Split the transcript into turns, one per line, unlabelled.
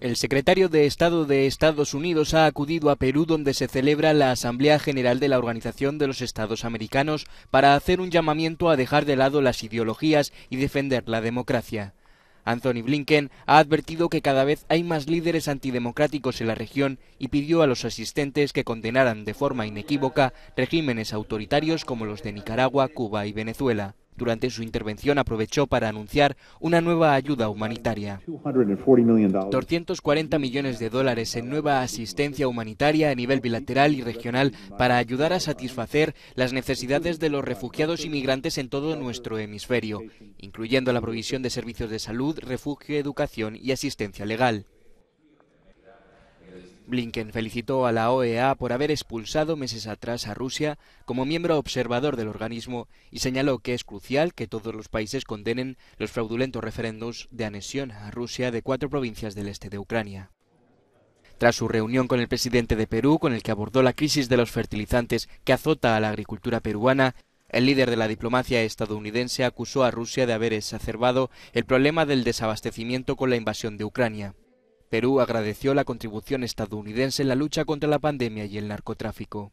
El secretario de Estado de Estados Unidos ha acudido a Perú donde se celebra la Asamblea General de la Organización de los Estados Americanos para hacer un llamamiento a dejar de lado las ideologías y defender la democracia. Anthony Blinken ha advertido que cada vez hay más líderes antidemocráticos en la región y pidió a los asistentes que condenaran de forma inequívoca regímenes autoritarios como los de Nicaragua, Cuba y Venezuela. Durante su intervención aprovechó para anunciar una nueva ayuda humanitaria.
240
millones de dólares en nueva asistencia humanitaria a nivel bilateral y regional para ayudar a satisfacer las necesidades de los refugiados y migrantes en todo nuestro hemisferio, incluyendo la provisión de servicios de salud, refugio, educación y asistencia legal. Blinken felicitó a la OEA por haber expulsado meses atrás a Rusia como miembro observador del organismo y señaló que es crucial que todos los países condenen los fraudulentos referendos de anexión a Rusia de cuatro provincias del este de Ucrania. Tras su reunión con el presidente de Perú, con el que abordó la crisis de los fertilizantes que azota a la agricultura peruana, el líder de la diplomacia estadounidense acusó a Rusia de haber exacerbado el problema del desabastecimiento con la invasión de Ucrania. Perú agradeció la contribución estadounidense en la lucha contra la pandemia y el narcotráfico.